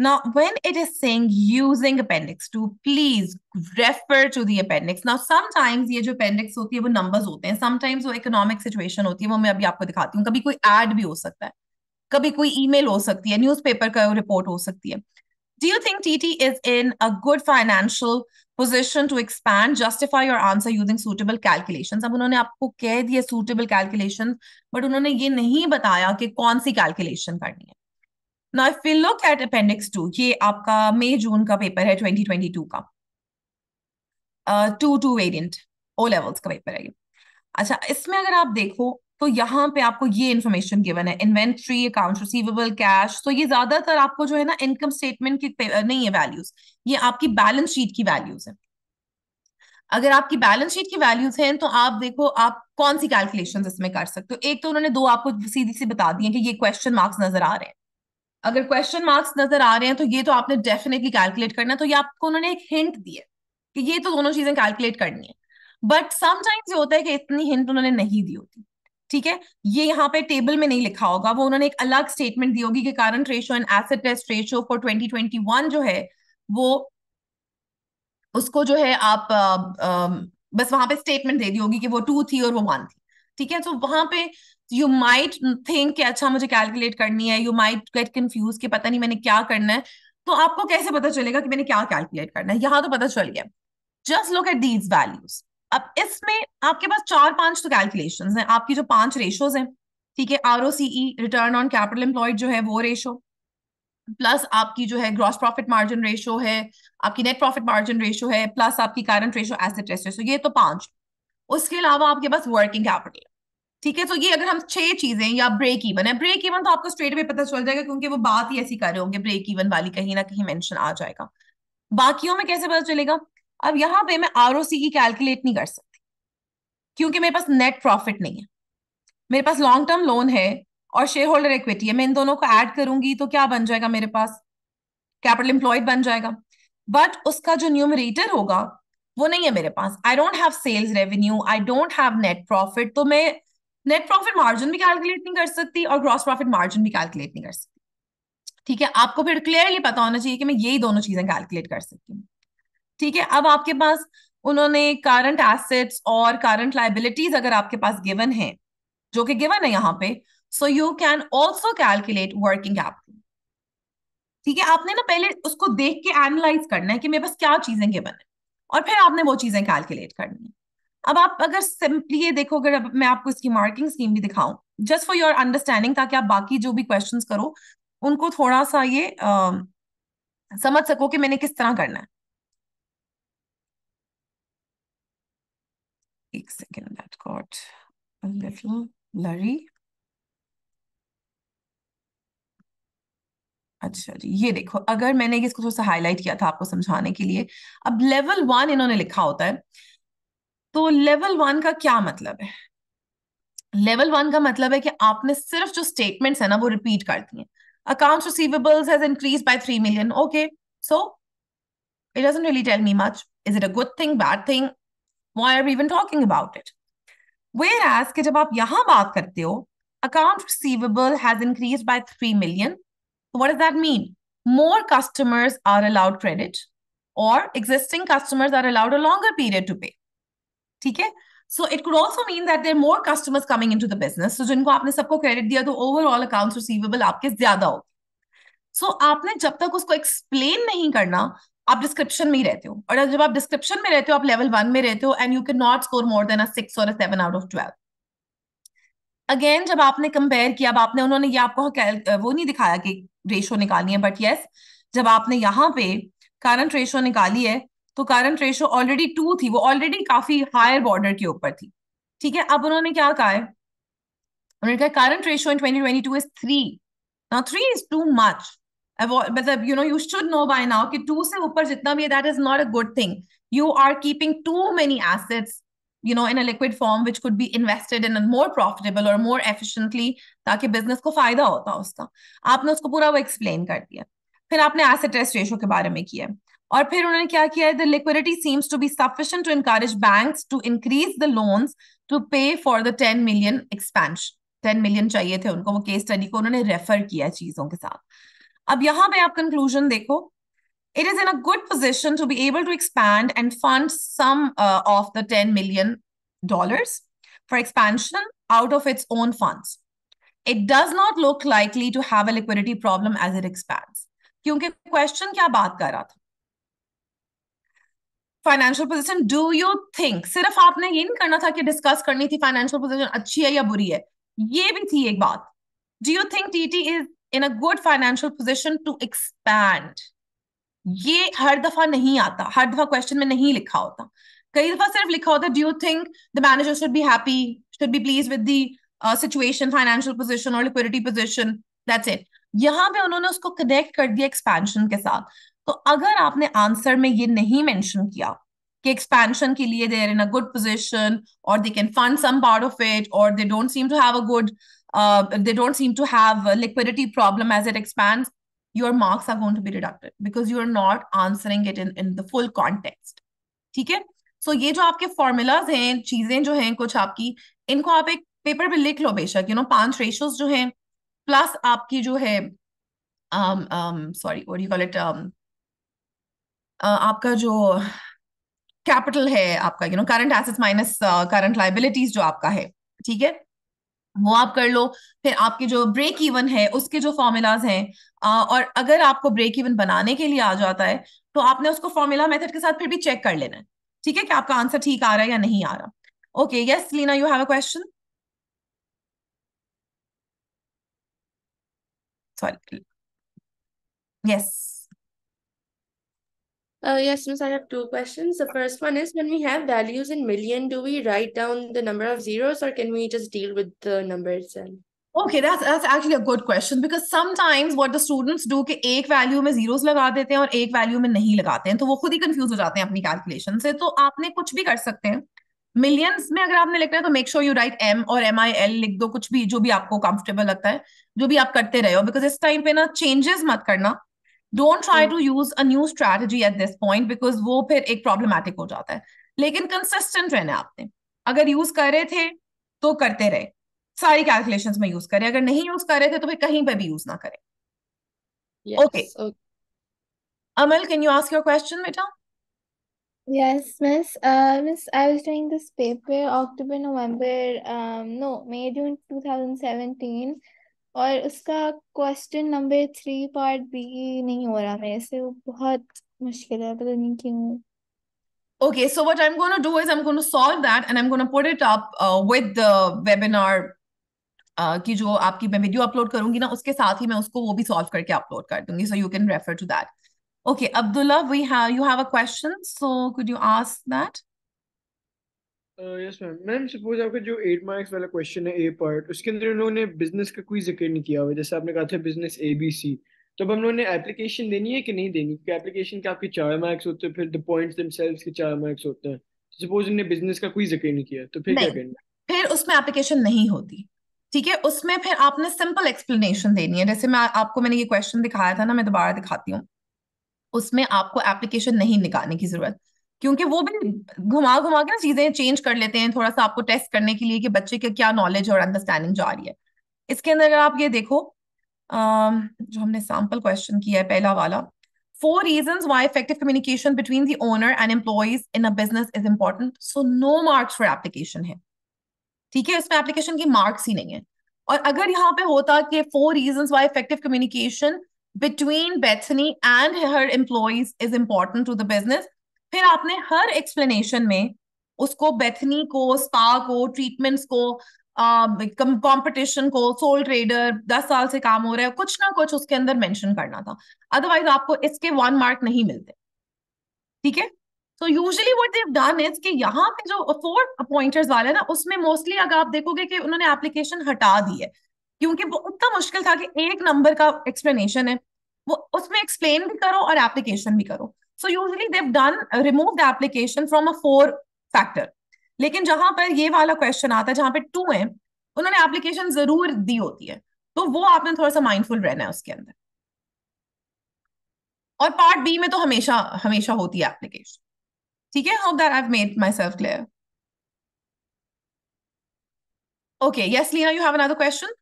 Now, when it is saying using appendix two, please refer to the appendix. Now, sometimes ये जो appendix होती है वो numbers होते हैं Sometimes वो economic situation होती है वो मैं अभी आपको दिखाती हूँ कभी कोई ad भी हो सकता है कभी कोई email हो सकती है Newspaper का report हो सकती है Do you think TT is in a good financial position to expand? Justify your answer using suitable calculations. अब उन्होंने आपको कह दिया suitable calculations, but उन्होंने ये नहीं बताया कि कौन सी calculation करनी है now if we look at appendix two ये आपका मई जून का पेपर है 2022 का two two variant O levels का पेपर है ये अच्छा इसमें अगर आप देखो तो यहाँ पे आपको ये इन्फॉर्मेशन गिवन है इन्वेंट्री अकाउंट रिसीवेबल कैश तो ये ज्यादातर आपको जो है ना इनकम स्टेटमेंट की uh, नहीं है वैल्यूज ये आपकी बैलेंस शीट की वैल्यूज है अगर आपकी बैलेंस शीट की वैल्यूज हैं तो आप देखो आप कौन सी कैलकुलेशन इसमें कर सकते हो एक तो उन्होंने दो आपको सीधी सी बता दी है कि ये क्वेश्चन मार्क्स नजर आ रहे हैं अगर क्वेश्चन मार्क्स नजर आ रहे हैं तो ये तो आपने डेफिनेटली कैलकुलेट करना है तो ये आपको उन्होंने एक हिंट दिया कि ये तो दोनों चीजें कैलकुलेट करनी है बट समटाइम्स ये होता है कि इतनी हिंट उन्होंने नहीं दी होती ठीक है ये यहाँ पे टेबल में नहीं लिखा होगा वो उन्होंने एक अलग स्टेटमेंट दी होगी कि current ratio and asset test ratio for 2021 जो है वो उसको जो है आप आ, आ, बस वहां पे स्टेटमेंट दे दी होगी कि वो टू थी और वो वन थी ठीक है तो वहां पे यू माइट थिंक कि अच्छा मुझे कैलकुलेट करनी है यू माइट गेट कंफ्यूज कि पता नहीं मैंने क्या करना है तो आपको कैसे पता चलेगा कि मैंने क्या कैलकुलेट करना है यहाँ तो पता चल गया just look at these values अब इसमें आपके पास चार पांच तो कैलकुलेशन है आपकी जो पांच रेशोज हैं ठीक है R O C E return on capital employed जो है वो रेशो प्लस आपकी जो है ग्रॉस प्रॉफिट मार्जिन रेशो है आपकी नेट प्रॉफिट मार्जिन रेशो है प्लस आपकी करंट रेशो एसेट रेशो ये तो पांच उसके अलावा आपके पास वर्किंग कैपिटल ठीक है तो ये अगर हम छह चीजें या ब्रेक इवन है ब्रेक इवन तो आपको स्ट्रेट वे पता चल जाएगा क्योंकि वो बात ही ऐसी कर रहे होंगे ब्रेक इवन वाली कहीं ना कहीं मेंशन आ जाएगा बाकियों में कैसे पता चलेगा अब यहाँ पे मैं आर की कैलकुलेट नहीं कर सकती क्योंकि मेरे पास नेट प्रॉफिट नहीं है मेरे पास लॉन्ग टर्म लोन है और शेयर होल्डर इक्विटी है मैं इन दोनों को ऐड करूंगी तो क्या बन जाएगा मेरे पास कैपिटल एम्प्लॉयड बन जाएगा बट उसका जो न्यूमरेटर होगा वो नहीं है मेरे पास I don't have sales revenue I don't have net profit तो मैं नेट प्रॉफिट मार्जिन भी कैलकुलेट नहीं कर सकती और ग्रॉस प्रॉफिट मार्जिन भी कैलकुलेट नहीं कर सकती ठीक है आपको फिर क्लियरली पता होना चाहिए कि मैं यही दोनों चीजें कैलकुलेट कर सकती हूँ ठीक है अब आपके पास उन्होंने करंट एसेट्स और करंट लाइबिलिटीज अगर आपके पास गिवन है जो कि गिवन है यहाँ पे so you can also calculate working capital ठीक है आपने ना पहले उसको देख के एनालाइज करना है कि मेरे पास क्या चीजें गिवन है और फिर आपने वो चीजें कैलकुलेट करनी है अब आप अगर सिंपली ये देखो अगर मैं आपको इसकी मार्किंग स्कीम भी दिखाऊं जस्ट फॉर योर अंडरस्टैंडिंग ताकि आप बाकी जो भी क्वेश्चंस करो उनको थोड़ा सा ये आ, समझ सको कि मैंने किस तरह करना है एक सेकेंड दैट गॉट लिटिल अच्छा जी ये देखो अगर मैंने इसको थोड़ा सा हाईलाइट किया था आपको समझाने के लिए अब लेवल वन इन्होंने लिखा होता है तो लेवल वन का क्या मतलब है लेवल वन का मतलब है कि आपने सिर्फ जो स्टेटमेंट्स है ना वो रिपीट कर दिए accounts receivables has increase by three million okay so it doesn't really tell me much is it a good thing bad thing why are even talking about it whereas कि जब आप यहां बात करते हो account receivable has increased by 3 million. What does that mean? More customers are allowed credit, or existing customers are allowed a longer period to pay. ठीक है so it could also mean that there more customers coming in to the business तो जिनको आपने सबको credit दिया तो overall account receivable आपके ज्यादा हो सो so, आपने जब तक उसको एक्सप्लेन नहीं करना आप डिस्क्रिप्शन में ही रहते हो और जब आप डिस्क्रिप्शन में रहते हो आप लेवल वन में रहते हो and you can not score more than a six और seven out of twelve again जब आपने कंपेयर किया अब आपने उन्होंने ये आपको वो नहीं दिखाया कि रेशो निकालनी है बट यस yes, जब आपने यहाँ पे करंट रेशो निकाली है तो करंट रेशो ऑलरेडी टू थी वो ऑलरेडी काफी हायर बॉर्डर के ऊपर थी ठीक है अब उन्होंने क्या कहा है उन्होंने कहा current ratio in 2022 is three now three is too much मतलब you know you should know by now कि टू से ऊपर जितना भी है that is not a good thing you are keeping too many assets you know in a liquid form which could be invested in more profitable और more efficiently ताकि business को फायदा होता उसका आपने उसको पूरा वो एक्सप्लेन कर दिया फिर आपने एसेट रेस्ट रेशो के बारे में किया और फिर उन्होंने क्या किया है the liquidity seems to be sufficient to encourage banks to increase the loans to pay for the ten million expansion ten million चाहिए थे उनको वो केस स्टडी को उन्होंने रेफर किया चीजों के साथ अब यहां पे आप कंक्लूजन देखो it is in a good position to be able to expand and fund some uh, of the 10 million dollars for expansion out of its own funds it does not look likely to have a liquidity problem as it expands क्योंकि question क्या बात कर रहा था financial position do you think सिर्फ आपने ये नहीं करना था कि डिस्कस करनी थी फाइनेंशियल पोजिशन अच्छी है या बुरी है ये भी थी एक बात do you think T T is in a good financial position to expand ये हर दफा नहीं आता हर दफा क्वेश्चन में नहीं लिखा होता कई दफा सिर्फ लिखा होता है do you think the manager should be happy should be please with the situation financial position और लिक्विडिटी पोजिशन दैट्स इट यहां पे उन्होंने उसको कनेक्ट कर दिया एक्सपेंशन के साथ तो अगर आपने आंसर में ये नहीं मेंशन किया कि एक्सपेंशन के लिए देर इन अ गुड पोजिशन और they can fund some part of it और they don't seem to have a good they don't seem to have liquidity problem as it expand your marks are going to be deducted because you are not answering it in in the full context ठीक है सो ये जो आपके formulas हैं चीजें जो हैं कुछ आपकी इनको आप एक पेपर पे लिख लो बेशक यू नो पांच रेशियोज जो हैं प्लस आपकी जो है sorry what you call it आपका जो कैपिटल है आपका you know current assets minus current liabilities जो आपका है ठीक है वो आप कर लो फिर आपके जो ब्रेक इवन है उसके जो फॉर्मूलाज हैं और अगर आपको ब्रेक इवन बनाने के लिए आ जाता है तो आपने उसको फॉर्मूला मेथड के साथ फिर भी चेक कर लेना है ठीक है कि आपका आंसर ठीक आ रहा है या नहीं आ रहा okay yes Leena you have a question sorry yes Uh, yes, Miss, I have two questions. The first one is when we have values in million, do we write down the number of zeros or can we just deal with the number itself? Okay that's that's actually a good question because sometimes what the students do कि एक value में zeros लगा देते हैं और एक value में नहीं लगाते हैं तो वो खुद ही कंफ्यूज हो जाते हैं अपनी कैलकुलेशन से तो आपने कुछ भी कर सकते हैं मिलियंस में अगर आपने लिखना है तो make sure you write M और एम आई एल लिख दो कुछ भी जो भी आपको कंफर्टेबल लगता है जो भी आप करते रहे हो बिकॉज इस टाइम पे ना चेंजेस मत करना don't try to use a new strategy at this point because वो फिर एक प्रॉब्लमैटिक हो जाता है लेकिन कंसिस्टेंट रहना आपने अगर यूज कर रहे थे तो करते रहे सारी कैलकुलेशन में यूज करें अगर नहीं यूज कर रहे थे तो फिर कहीं पर भी यूज ना करें okay Amal can you ask your question बेटा Yes, miss. Uh, miss, I was doing this paper October, November, um, no, May, June 2017. और उसका question number three part B नहीं हो रहा मेरे से वो बहुत मुश्किल है पता नहीं क्यों Okay, so what I'm going to do is I'm going to solve that and I'm going to put it up uh, with the webinar uh, की जो आपकी मैं वीडियो अपलोड करूंगी ना उसके साथ ही मैं उसको वो भी सॉल्व करके अपलोड कर दूंगी so you can refer to that okay Abdullah we have you have a question so could you ask that yes ma'am ma'am suppose आपका जो एट मार्क्स वाला क्वेश्चन है ए पार्ट उसके अंदर उन्होंने बिजनेस का कोई जिक्र नहीं किया हुआ जैसे आपने कहा था बिजनेस ए बी सी तो अब हम लोगों ने एप्लीकेशन देनी है कि नहीं देनी क्योंकि एप्लीकेशन के आपके चार मार्क्स होते हैं फिर द पॉइंट्स देमसेल्व्स के चार मार्क्स होते हैं सपोज इन्होंने बिजनेस का कोई जिक्र नहीं किया तो फिर क्या करना फिर उसमें एप्लीकेशन नहीं होती ठीक है उसमें फिर आपने सिंपल एक्सप्लेनेशन देनी है जैसे मैं आपको मैंने ये क्वेश्चन दिखाया था ना मैं दोबारा दिखाती हूँ उसमें आपको एप्लीकेशन नहीं निकालने की जरूरत है क्योंकि वो भी घुमा घुमा के ना चीजें चेंज कर लेते हैं थोड़ा सा आपको टेस्ट करने के लिए कि बच्चे के क्या नॉलेज और अंडरस्टैंडिंग जा रही है इसके अंदर अगर आप ये देखो जो हमने सैम्पल क्वेश्चन किया है पहला वाला four reason why effective communication between the owner and employees in a business is important so no marks for application है ठीक है इसमें एप्लीकेशन की मार्क्स ही नहीं है और अगर यहाँ पे होता कि four reason why effective communication between Bethany and her employees is important to the business फिर आपने हर एक्सप्लेनेशन में उसको बेथनी को स्पा को ट्रीटमेंट्स को कंपटीशन को सोल ट्रेडर दस साल से काम हो रहा है कुछ ना कुछ उसके अंदर मेंशन करना था अदरवाइज आपको इसके वन मार्क नहीं मिलते ठीक है तो usually what they've done is कि यहाँ पे जो फोर अपॉइंटर्स वाले ना उसमें मोस्टली अगर आप देखोगे कि उन्होंने एप्लीकेशन हटा दी है क्योंकि वो उतना मुश्किल था कि एक नंबर का एक्सप्लेनेशन है वो उसमें एक्सप्लेन भी करो और एप्लीकेशन भी करो so usually they've done remove the application from a four factor लेकिन जहां पर ये वाला क्वेश्चन आता है जहां पर टू है उन्होंने एप्लीकेशन जरूर दी होती है तो वो आपने थोड़ा सा माइंडफुल रहना है उसके अंदर और पार्ट बी में तो हमेशा हमेशा होती है एप्लीकेशन ठीक है hope that I made myself clear okay yes Leena you have another question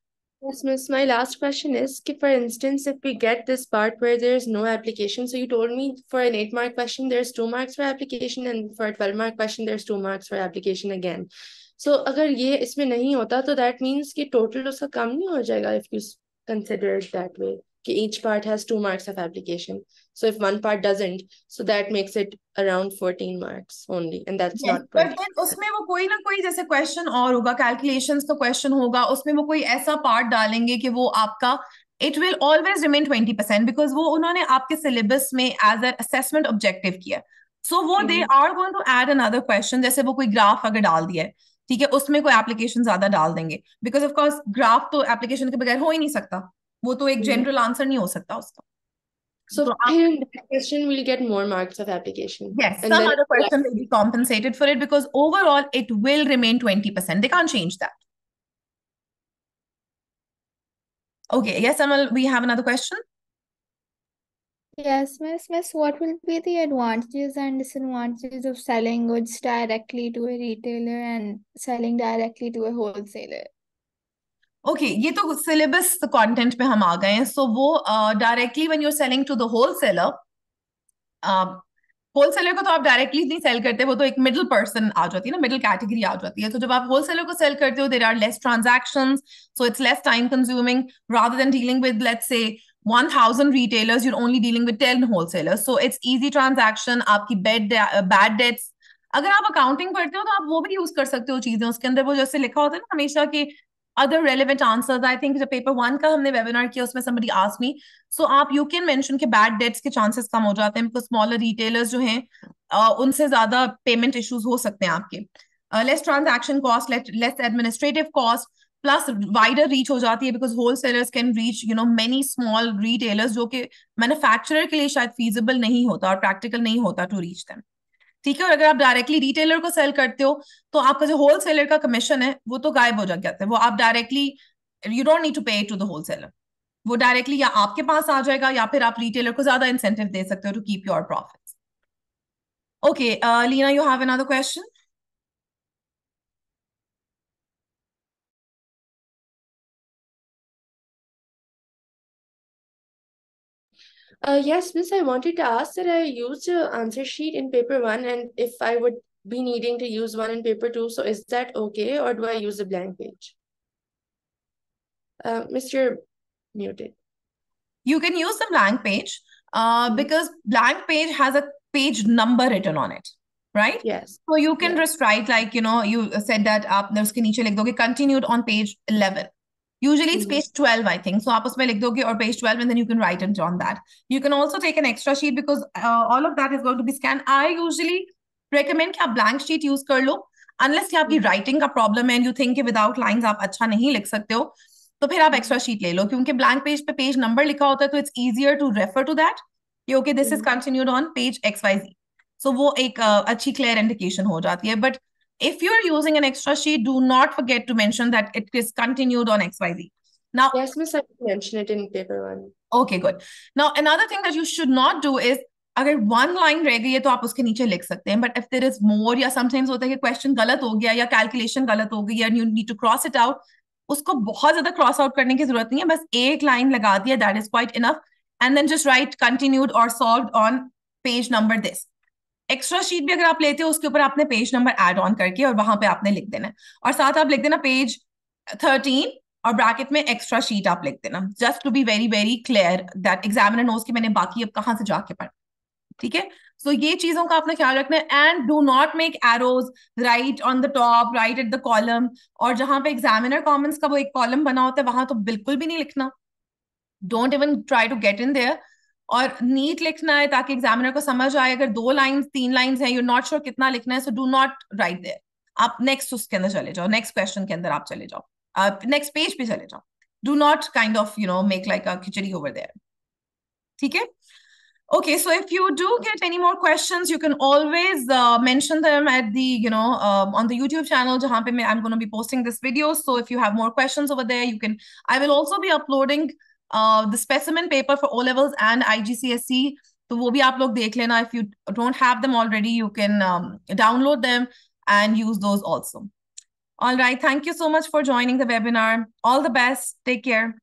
Yes, Miss. My last question is, for instance, if we get this part where there's no application, so you told me for an eight mark question, there's two marks for application, and for a 12 mark question, there's two marks for application again. So अगर ये इसमें नहीं होता तो that means the total उसका कम नहीं हो जाएगा if you consider it that way. each part has two marks of application. So if one part doesn't, so that makes it around 14 marks only. And that's yes, not perfect. But then उसमें वो कोई ना कोई जैसे question और होगा calculations का question होगा उसमें वो कोई ऐसा part डालेंगे कि वो आपका it will always remain 20% because वो उन्होंने आपके syllabus में as an assessment objective किया सो so, वो they are going to add another question जैसे वो कोई ग्राफ अगर डाल दिया है ठीक है उसमें कोई एप्लीकेशन ज्यादा डाल देंगे बिकॉज ऑफ कोर्स ग्राफ तो एप्लीकेशन के बगैर हो ही नहीं सकता वो तो एक जनरल आंसर नहीं हो सकता उसका So, so question, will get more marks of application. Yes, and some then, other person yeah. will be compensated for it because overall it will remain 20%. They can't change that. Okay, yes, Amal, we have another question. Yes, Miss. Miss, what will be the advantages and disadvantages of selling goods directly to a retailer and selling directly to a wholesaler? Okay okay, ये तो syllabus content पे हम आ गए हैं so वो directly when you are selling to the wholesaler wholesaler को तो आप डायरेक्टली नहीं सेल करते वो तो एक मिडिल पर्सन आ जाती है ना मिडिल कैटेगरी आ जाती है तो जब आप सेलर को सेल करते हो there are less transaction so it's less time consuming rather than dealing with let's 1000 retailers you're only dealing with 10 wholesalers so it's easy transaction आपकी bad uh, bad debts अगर आप accounting पढ़ते हो तो आप वो भी यूज कर सकते हो चीजें उसके अंदर वो जैसे लिखा होता है ना हमेशा की other relevant answers. I think the paper one का हमने webinar किया उसमें somebody asked me. So आप you can mention कि bad debts के chances कम हो जाते हैं because smaller retailers जो हैं uh, उनसे ज्यादा payment issues हो सकते हैं आपके. Uh, less transaction cost, less, less administrative cost. Plus wider reach हो जाती है because wholesalers can reach you know many small retailers जो कि मैन्युफैक्चरर के लिए शायद फीजिबल नहीं होता और प्रैक्टिकल नहीं होता टू रीच दैम ठीक है और अगर आप डायरेक्टली रिटेलर को सेल करते हो तो आपका जो होल सेलर का कमीशन है वो तो गायब हो जाता है वो आप directly you don't need to pay to the wholesaler वो डायरेक्टली या आपके पास आ जाएगा या फिर आप रिटेलर को ज्यादा इंसेंटिव दे सकते हो to keep your profit okay Leena you have another question Uh, yes, Miss, I wanted to ask that I used an uh, answer sheet in paper one, and if I would be needing to use one in paper two, so is that okay, or do I use a blank page? Uh, Mr. Muted. You can use the blank page uh, mm-hmm. because blank page has a page number written on it. Right? Yes. So you can yes. just write like, you know, you said that up, uh, continued on page 11. Usually it's page 12, I think. So aap usme likh doge or page 12 and then you can write it on that. You can also take an extra sheet because uh, all of that is going to be scanned. I usually recommend ki aap blank sheet use kar lo unless कि आपकी writing का problem है and you think ki without lines aap acha nahi likh sakte ho to phir aap extra sheet le lo kyunki blank page pe page number likha hota hai to it's easier to refer to that ki okay this is continued on page xyz so wo ek uh, achhi clear indication ho jati hai but if you're using an extra sheet, do not forget to mention that it is continued on XYZ. Now, yes, Miss, I mentioned it in paper one. Okay, good. Now, another thing that you should not do is अगर one line रह गई है तो आप उसके नीचे लिख सकते हैं but if there is more या समटाइम्स होता है कि क्वेश्चन गलत हो गया या कैलकुलेशन गलत हो गई या you need to cross it out उसको बहुत ज्यादा क्रॉस आउट करने की जरूरत नहीं है बस एक लाइन लगा दिया that is quite enough and then just write continued और solve on page number this extra sheet भी अगर आप लेते हो उसके ऊपर आपने पेज नंबर एड ऑन करके और वहां पे आपने लिख देना और साथ आप लिख देना पेज थर्टीन और ब्रैकेट में एक्स्ट्रा शीट आप लिख देना just to be very very clear that examiner knows कि मैंने बाकी अब कहाँ से जाके पढ़ ठीक है सो ये चीजों का आपने ख्याल रखना है and do not make arrows right on the top right at the column और जहां पे एग्जामिनर कॉमेंट्स का वो एक कॉलम बना होता है वहां तो बिल्कुल भी नहीं लिखना don't even try to get in there और नीट लिखना है ताकि एग्जामिनर को समझ आए अगर दो लाइन तीन लाइन है यू नॉट श्योर कितना लिखना है so do not write there आप नेक्स्ट उसके अंदर चले जाओ नेक्स्ट क्वेश्चन के अंदर आप चले जाओ आप नेक्स्ट पेज पे चले जाओ do not kind of you know make like a khichdi over there ठीक है okay so if you do get any more questions you can always uh, mention them at the you know um, on the youtube channel jahan pe i'm going to be posting this video so if you have more questions over there you can i will also be uploading uh, the specimen paper for O-levels and IGCSE, so wo be aap log dekh if you don't have them already, you can um, download them and use those also. All right, thank you so much for joining the webinar. All the best, take care.